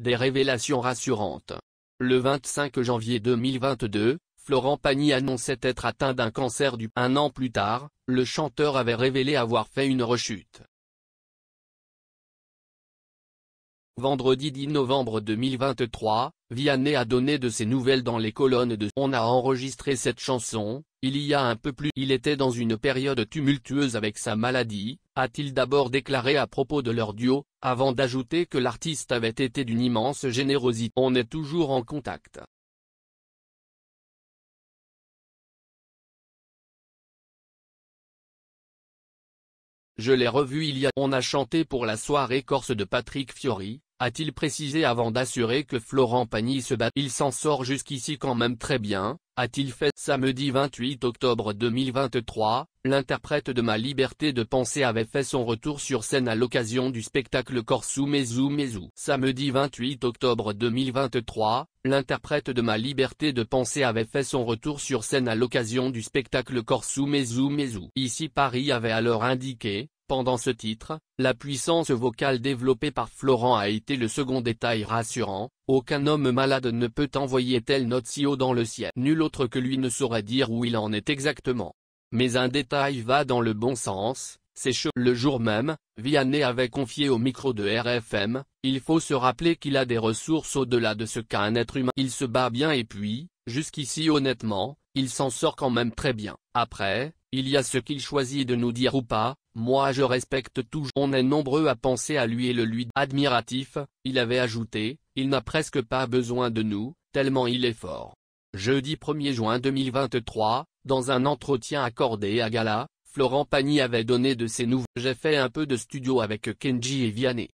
Des révélations rassurantes. Le 25 janvier 2022, Florent Pagny annonçait être atteint d'un cancer du un an plus tard, le chanteur avait révélé avoir fait une rechute. Vendredi 10 novembre 2023, Vianney a donné de ses nouvelles dans les colonnes de On a enregistré cette chanson, il y a un peu plus il était dans une période tumultueuse avec sa maladie, a-t-il d'abord déclaré à propos de leur duo, avant d'ajouter que l'artiste avait été d'une immense générosité. On est toujours en contact. Je l'ai revu il y a on a chanté pour la soirée corse de Patrick Fiori, a-t-il précisé avant d'assurer que Florent Pagny se bat. Il s'en sort jusqu'ici quand même très bien, a-t-il fait samedi 28 octobre 2023, l'interprète de Ma Liberté de Penser avait fait son retour sur scène à l'occasion du spectacle Corsou Mezou Mezou. Samedi 28 octobre 2023, l'interprète de Ma Liberté de Penser avait fait son retour sur scène à l'occasion du spectacle Corsou Mezou Mezou. Ici Paris avait alors indiqué, pendant ce titre, la puissance vocale développée par Florent a été le second détail rassurant, aucun homme malade ne peut envoyer telle note si haut dans le ciel. Nul autre que lui ne saurait dire où il en est exactement. Mais un détail va dans le bon sens, c'est chaud. le jour même, Vianney avait confié au micro de RFM, il faut se rappeler qu'il a des ressources au-delà de ce qu'un être humain. Il se bat bien et puis, jusqu'ici honnêtement, il s'en sort quand même très bien. Après, il y a ce qu'il choisit de nous dire ou pas, moi je respecte tout. On est nombreux à penser à lui et le lui admiratif, il avait ajouté, il n'a presque pas besoin de nous, tellement il est fort. Jeudi 1er juin 2023, dans un entretien accordé à Gala, Florent Pagny avait donné de ses nouveaux. J'ai fait un peu de studio avec Kenji et Vianney.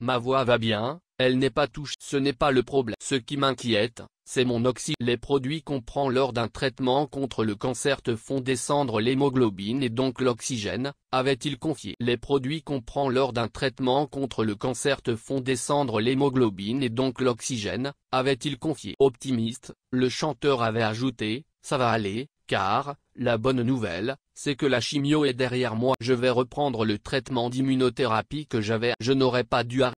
Ma voix va bien, elle n'est pas touchée. Ce n'est pas le problème. Ce qui m'inquiète, c'est mon oxy. Les produits qu'on prend lors d'un traitement contre le cancer te font descendre l'hémoglobine et donc l'oxygène, avait-il confié. Les produits qu'on prend lors d'un traitement contre le cancer te font descendre l'hémoglobine et donc l'oxygène, avait-il confié. Optimiste, le chanteur avait ajouté, ça va aller, car, la bonne nouvelle, c'est que la chimio est derrière moi. Je vais reprendre le traitement d'immunothérapie que j'avais. Je n'aurais pas dû arrêter.